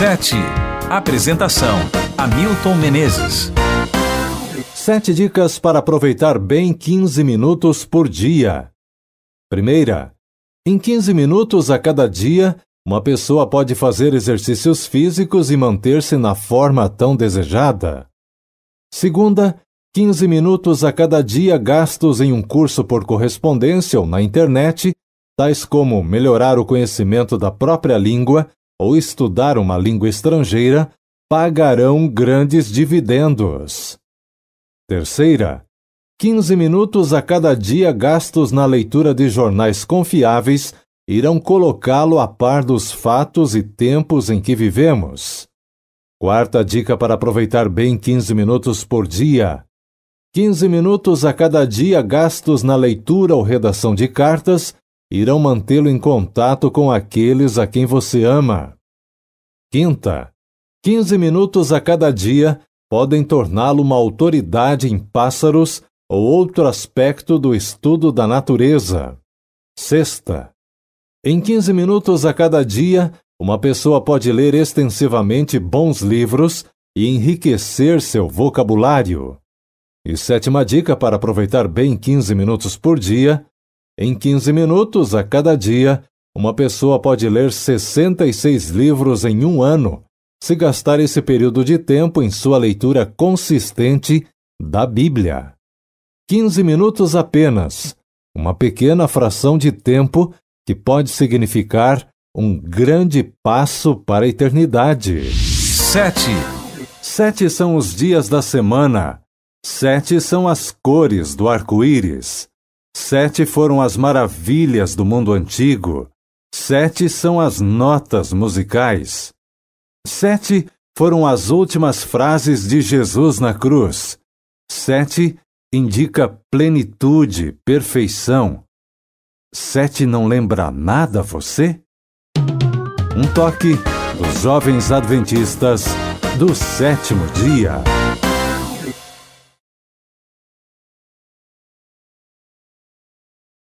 7. Apresentação: Hamilton Menezes. Sete dicas para aproveitar bem 15 minutos por dia. Primeira, em 15 minutos a cada dia, uma pessoa pode fazer exercícios físicos e manter-se na forma tão desejada. Segunda, 15 minutos a cada dia gastos em um curso por correspondência ou na internet, tais como melhorar o conhecimento da própria língua, ou estudar uma língua estrangeira pagarão grandes dividendos. Terceira, 15 minutos a cada dia gastos na leitura de jornais confiáveis irão colocá-lo a par dos fatos e tempos em que vivemos. Quarta dica para aproveitar bem 15 minutos por dia. 15 minutos a cada dia gastos na leitura ou redação de cartas irão mantê-lo em contato com aqueles a quem você ama. Quinta, 15 minutos a cada dia podem torná-lo uma autoridade em pássaros ou outro aspecto do estudo da natureza. Sexta, em 15 minutos a cada dia, uma pessoa pode ler extensivamente bons livros e enriquecer seu vocabulário. E sétima dica para aproveitar bem 15 minutos por dia: em 15 minutos a cada dia, uma pessoa pode ler 66 livros em um ano se gastar esse período de tempo em sua leitura consistente da Bíblia. 15 minutos apenas, uma pequena fração de tempo que pode significar um grande passo para a eternidade. 7. Sete são os dias da semana. Sete são as cores do arco-íris. Sete foram as maravilhas do mundo antigo. Sete são as notas musicais. Sete foram as últimas frases de Jesus na cruz. Sete indica plenitude, perfeição. Sete não lembra nada a você? Um toque dos jovens adventistas do sétimo dia.